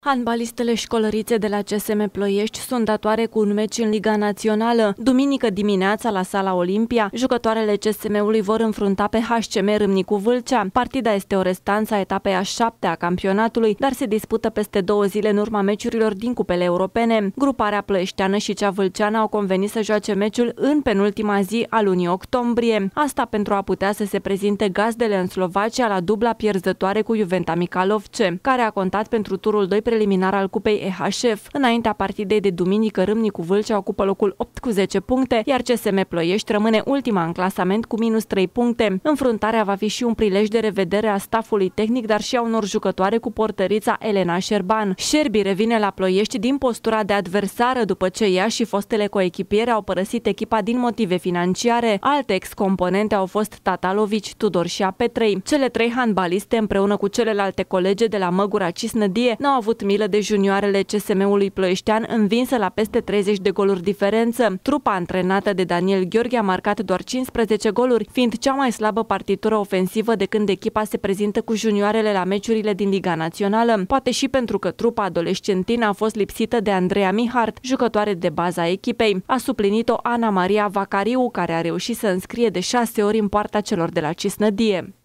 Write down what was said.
Handbalistele școlărițe de la CSM Ploiești sunt datoare cu un meci în Liga Națională. Duminică dimineața la Sala Olimpia, jucătoarele CSM-ului vor înfrunta pe HCM Râmnicu Vâlcea. Partida este o restanță a etapei a șaptea a campionatului, dar se dispută peste două zile în urma meciurilor din cupele europene. Gruparea ploieșteană și cea vâlceană au convenit să joace meciul în penultima zi a lunii octombrie. Asta pentru a putea să se prezinte gazdele în Slovacia la dubla pierzătoare cu Juventa Mikalovce, care a contat pentru turul 2 pre preliminar al Cupei EHF. Înaintea partidei de duminică, Râmnicu Vâlcea ocupă locul 8 cu 10 puncte, iar CSM Ploiești rămâne ultima în clasament cu minus 3 puncte. Înfruntarea va fi și un prilej de revedere a stafului tehnic, dar și a unor jucătoare cu portărița Elena Șerban. Șerbi revine la Ploiești din postura de adversară după ce ea și fostele coechipiere au părăsit echipa din motive financiare. Alte ex-componente au fost Tatalovici, Tudor și Apetrei. Cele trei handbaliste împreună cu celelalte colege de la Măgura Cisnădie n-au avut avut milă de junioarele CSM-ului Ploieștean, învinsă la peste 30 de goluri diferență. Trupa antrenată de Daniel Gheorghe a marcat doar 15 goluri, fiind cea mai slabă partitură ofensivă de când echipa se prezintă cu junioarele la meciurile din Liga Națională. Poate și pentru că trupa adolescentină a fost lipsită de Andreea Mihart, jucătoare de baza echipei. A suplinit-o Ana Maria Vacariu, care a reușit să înscrie de șase ori în poarta celor de la Cisnădie.